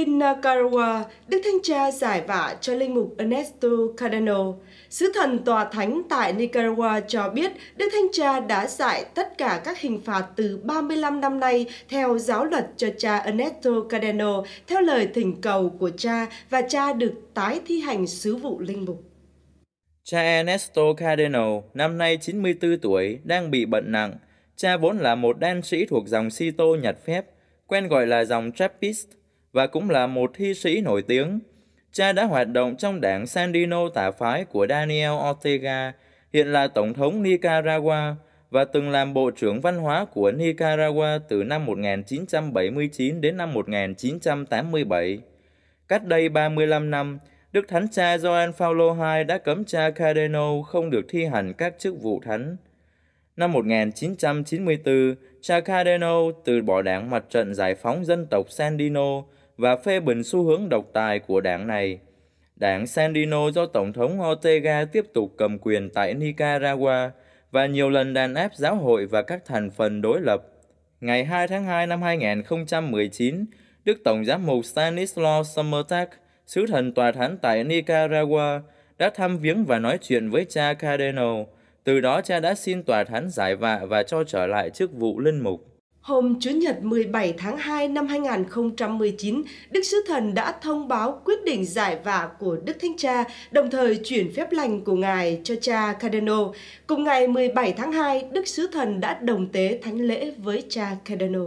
Martin Nakarawa, Đức Thanh Cha giải vả cho linh mục Ernesto Cardano. Sứ thần Tòa Thánh tại Nicaragua cho biết Đức Thanh Cha đã giải tất cả các hình phạt từ 35 năm nay theo giáo luật cho cha Ernesto Cardano theo lời thỉnh cầu của cha và cha được tái thi hành sứ vụ linh mục. Cha Ernesto Cardano, năm nay 94 tuổi, đang bị bệnh nặng. Cha vốn là một đan sĩ thuộc dòng Sito Nhật Phép, quen gọi là dòng Trappist, và cũng là một thi sĩ nổi tiếng. Cha đã hoạt động trong đảng Sandino tả phái của Daniel Ortega, hiện là Tổng thống Nicaragua và từng làm Bộ trưởng Văn hóa của Nicaragua từ năm 1979 đến năm 1987. Cách đây 35 năm, Đức Thánh Cha Gioan Paulo II đã cấm cha Cardeno không được thi hành các chức vụ thánh. Năm 1994, cha Cardeno từ bỏ đảng mặt trận giải phóng dân tộc Sandino và phê bình xu hướng độc tài của đảng này. Đảng Sandino do Tổng thống Ortega tiếp tục cầm quyền tại Nicaragua và nhiều lần đàn áp giáo hội và các thành phần đối lập. Ngày 2 tháng 2 năm 2019, Đức Tổng giám mục Stanislaw Sommertag, sứ thần tòa thánh tại Nicaragua, đã thăm viếng và nói chuyện với cha Cardinal. Từ đó cha đã xin tòa thánh giải vạ và cho trở lại chức vụ linh mục. Hôm Chủ nhật 17 tháng 2 năm 2019, Đức Sứ Thần đã thông báo quyết định giải vả của Đức Thánh Cha, đồng thời chuyển phép lành của Ngài cho cha Cardano. Cùng ngày 17 tháng 2, Đức Sứ Thần đã đồng tế thánh lễ với cha Cardano.